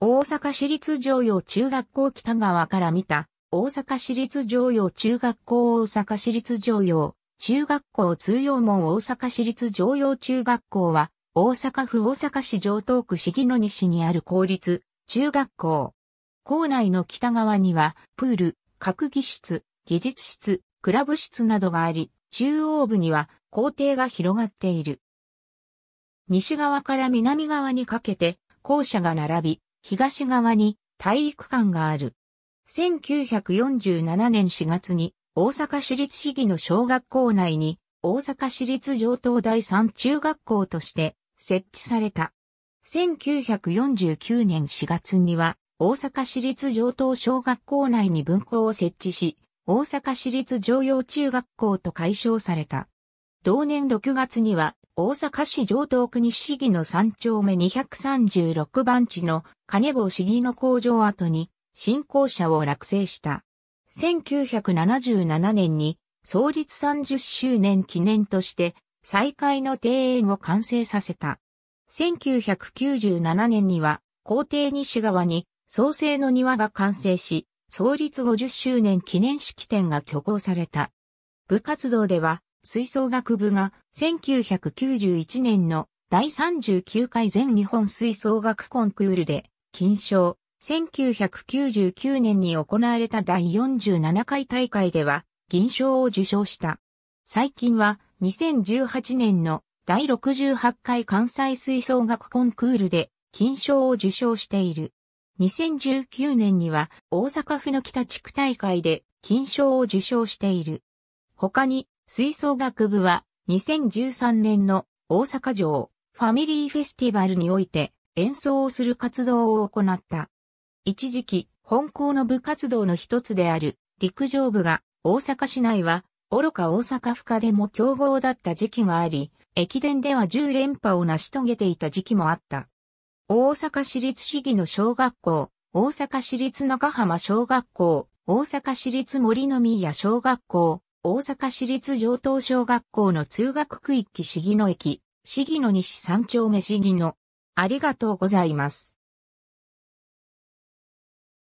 大阪市立常用中学校北側から見た、大阪市立常用中学校大阪市立常用中学校通用門大阪市立常用中学校は、大阪府大阪市城東区市議の西にある公立中学校。校内の北側には、プール、閣議室、技術室、クラブ室などがあり、中央部には校庭が広がっている。西側から南側にかけて校舎が並び、東側に体育館がある。1947年4月に大阪市立市議の小学校内に大阪市立上東第三中学校として設置された。1949年4月には大阪市立上東小学校内に分校を設置し、大阪市立上陽中学校と解消された。同年6月には大阪市城東区西市議の3丁目236番地の金坊市議の工場跡に新校舎を落成した。1977年に創立30周年記念として再開の庭園を完成させた。1997年には校庭西側に創生の庭が完成し、創立50周年記念式典が挙行された。部活動では吹奏楽部が1991年の第39回全日本吹奏楽コンクールで金賞、1999年に行われた第47回大会では銀賞を受賞した。最近は2018年の第68回関西吹奏楽コンクールで金賞を受賞している。2019年には大阪府の北地区大会で金賞を受賞している。他に吹奏楽部は2013年の大阪城ファミリーフェスティバルにおいて演奏をする活動を行った。一時期、本校の部活動の一つである陸上部が大阪市内は愚か大阪府下でも強豪だった時期があり、駅伝では10連覇を成し遂げていた時期もあった。大阪市立市議の小学校、大阪市立中浜小学校、大阪市立森の宮小学校、大阪市立上等小学校の通学区域市議の駅、市議の西三丁目市議のありがとうございます。